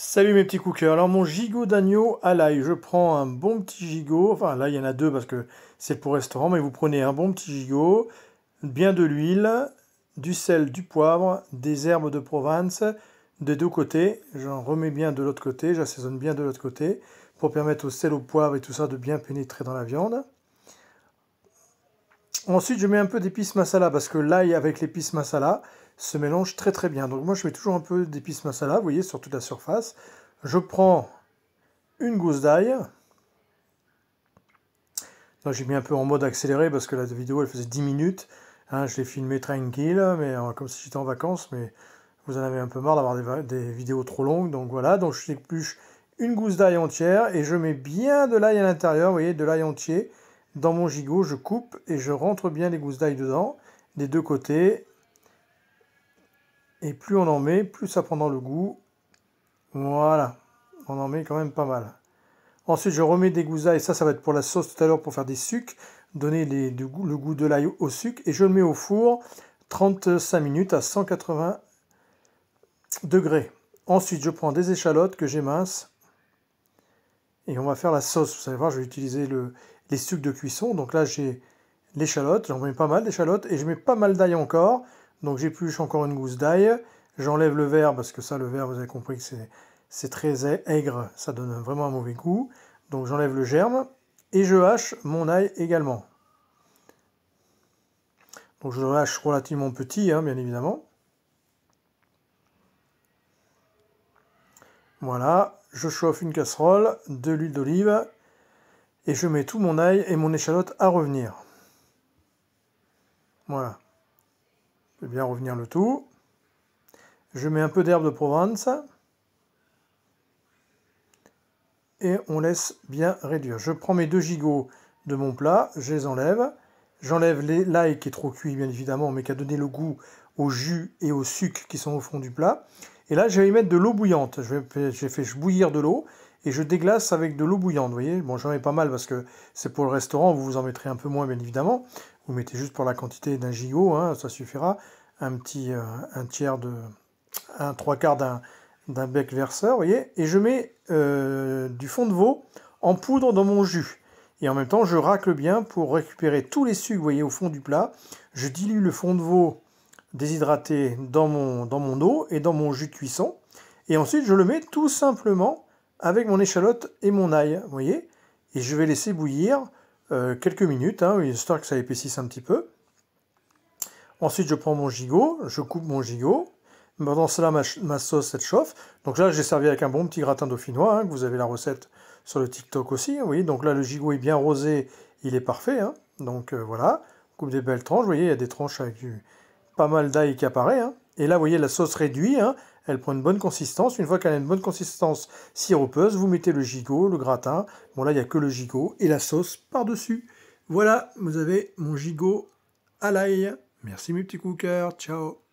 Salut mes petits cookers, alors mon gigot d'agneau à l'ail, je prends un bon petit gigot, enfin là il y en a deux parce que c'est pour restaurant, mais vous prenez un bon petit gigot, bien de l'huile, du sel, du poivre, des herbes de Provence, des deux côtés, j'en remets bien de l'autre côté, j'assaisonne bien de l'autre côté, pour permettre au sel, au poivre et tout ça de bien pénétrer dans la viande. Ensuite je mets un peu d'épices masala, parce que l'ail avec l'épice masala, se mélange très très bien. Donc moi je mets toujours un peu d'épices masala, vous voyez, sur toute la surface. Je prends une gousse d'ail. Là j'ai mis un peu en mode accéléré parce que la vidéo elle faisait 10 minutes. Hein, je l'ai filmé tranquille, mais euh, comme si j'étais en vacances, mais vous en avez un peu marre d'avoir des, vidéos trop longues. Donc voilà, donc je épluche une gousse d'ail entière et je mets bien de l'ail à l'intérieur, vous voyez, de l'ail entier dans mon gigot, je coupe et je rentre bien les gousses d'ail dedans, des deux côtés, et plus on en met, plus ça prend dans le goût. Voilà, on en met quand même pas mal. Ensuite, je remets des gouzas, et ça, ça va être pour la sauce tout à l'heure pour faire des sucs. donner le goût de l'ail au sucre, et je le mets au four 35 minutes à 180 degrés. Ensuite, je prends des échalotes que j'émince, et on va faire la sauce. Vous allez voir, je vais utiliser les sucs de cuisson. Donc là, j'ai l'échalote, j'en mets pas mal d'échalotes, et je mets pas mal d'ail encore. Donc j'épluche encore une gousse d'ail. J'enlève le verre parce que ça, le verre, vous avez compris que c'est très aigre, ça donne vraiment un mauvais goût. Donc j'enlève le germe et je hache mon ail également. Donc je le hache relativement petit, hein, bien évidemment. Voilà, je chauffe une casserole, de l'huile d'olive et je mets tout mon ail et mon échalote à revenir. Voilà. Je vais bien revenir le tout. Je mets un peu d'herbe de Provence. Et on laisse bien réduire. Je prends mes deux gigots de mon plat, je les enlève. J'enlève l'ail qui est trop cuit, bien évidemment, mais qui a donné le goût au jus et au sucre qui sont au fond du plat. Et là, je vais y mettre de l'eau bouillante. J'ai fait bouillir de l'eau et je déglace avec de l'eau bouillante. Vous voyez, bon, j'en mets pas mal parce que c'est pour le restaurant, vous vous en mettrez un peu moins, bien évidemment. Vous mettez juste pour la quantité d'un JO, hein, ça suffira, un petit euh, un tiers de un trois quarts d'un bec verseur, voyez, et je mets euh, du fond de veau en poudre dans mon jus. Et en même temps, je racle bien pour récupérer tous les sucs, vous voyez, au fond du plat. Je dilue le fond de veau déshydraté dans mon, dans mon eau et dans mon jus de cuisson. Et ensuite, je le mets tout simplement avec mon échalote et mon ail, vous voyez. Et je vais laisser bouillir euh, quelques minutes, hein, histoire que ça épaississe un petit peu. Ensuite, je prends mon gigot, je coupe mon gigot. Pendant cela, ma, sauce, elle chauffe. Donc là, j'ai servi avec un bon petit gratin dauphinois, hein, que vous avez la recette sur le TikTok aussi. Hein, donc là, le gigot est bien rosé, il est parfait. Hein. Donc euh, voilà, coupe des belles tranches. Vous voyez, il y a des tranches avec du, pas mal d'ail qui apparaît. Et là, vous voyez, la sauce réduit. Elle prend une bonne consistance. Une fois qu'elle a une bonne consistance siropeuse, vous mettez le gigot, le gratin. Bon là, il n'y a que le gigot et la sauce par-dessus. Voilà, vous avez mon gigot à l'ail. Merci mes petits cookers. Ciao